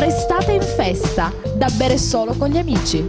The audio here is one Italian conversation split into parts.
Restate in festa, da bere solo con gli amici.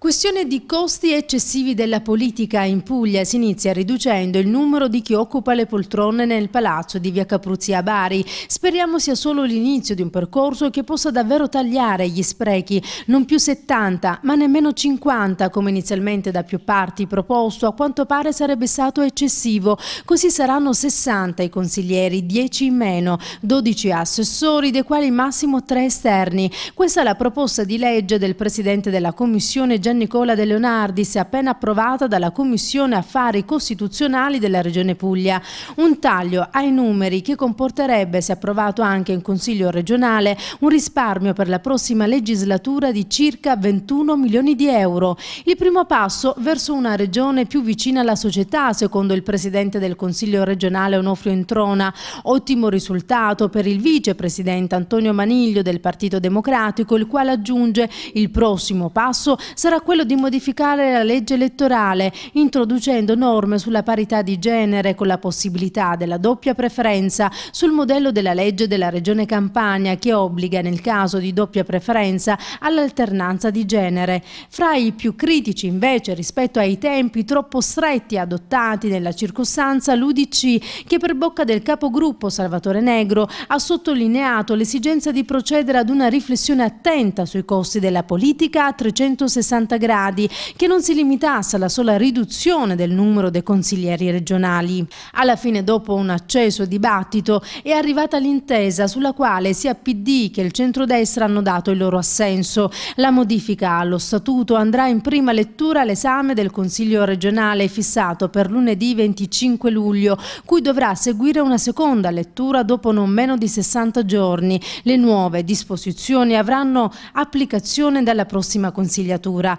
Questione di costi eccessivi della politica in Puglia si inizia riducendo il numero di chi occupa le poltrone nel palazzo di via Capruzia Bari. Speriamo sia solo l'inizio di un percorso che possa davvero tagliare gli sprechi, non più 70 ma nemmeno 50 come inizialmente da più parti proposto, a quanto pare sarebbe stato eccessivo, così saranno 60 i consiglieri, 10 in meno, 12 assessori dei quali massimo 3 esterni. Questa è la proposta di legge del Presidente della Commissione Nicola De Leonardis, appena approvata dalla Commissione Affari Costituzionali della Regione Puglia. Un taglio ai numeri che comporterebbe, se approvato anche in Consiglio regionale, un risparmio per la prossima legislatura di circa 21 milioni di euro. Il primo passo verso una regione più vicina alla società, secondo il Presidente del Consiglio regionale Onofrio Introna. Ottimo risultato per il Vicepresidente Antonio Maniglio del Partito Democratico, il quale aggiunge il prossimo passo sarà quello di modificare la legge elettorale, introducendo norme sulla parità di genere con la possibilità della doppia preferenza sul modello della legge della Regione Campania che obbliga nel caso di doppia preferenza all'alternanza di genere. Fra i più critici invece rispetto ai tempi troppo stretti adottati nella circostanza l'UDC che per bocca del capogruppo Salvatore Negro ha sottolineato l'esigenza di procedere ad una riflessione attenta sui costi della politica a 360 180 gradi, che non si limitasse alla sola riduzione del numero dei consiglieri regionali. Alla fine, dopo un acceso dibattito, è arrivata l'intesa sulla quale sia PD che il centrodestra hanno dato il loro assenso. La modifica allo statuto andrà in prima lettura all'esame del Consiglio regionale fissato per lunedì 25 luglio, cui dovrà seguire una seconda lettura dopo non meno di 60 giorni. Le nuove disposizioni avranno applicazione dalla prossima consigliatura.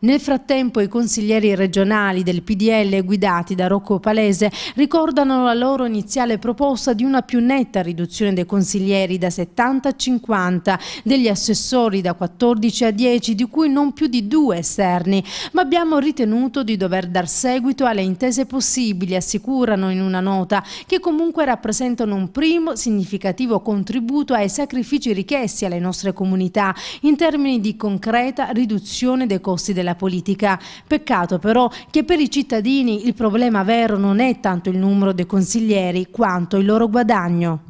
Nel frattempo i consiglieri regionali del PDL guidati da Rocco Palese ricordano la loro iniziale proposta di una più netta riduzione dei consiglieri da 70 a 50, degli assessori da 14 a 10 di cui non più di due esterni, ma abbiamo ritenuto di dover dar seguito alle intese possibili, assicurano in una nota, che comunque rappresentano un primo significativo contributo ai sacrifici richiesti alle nostre comunità in termini di concreta riduzione dei costi della della politica. Peccato però che per i cittadini il problema vero non è tanto il numero dei consiglieri quanto il loro guadagno.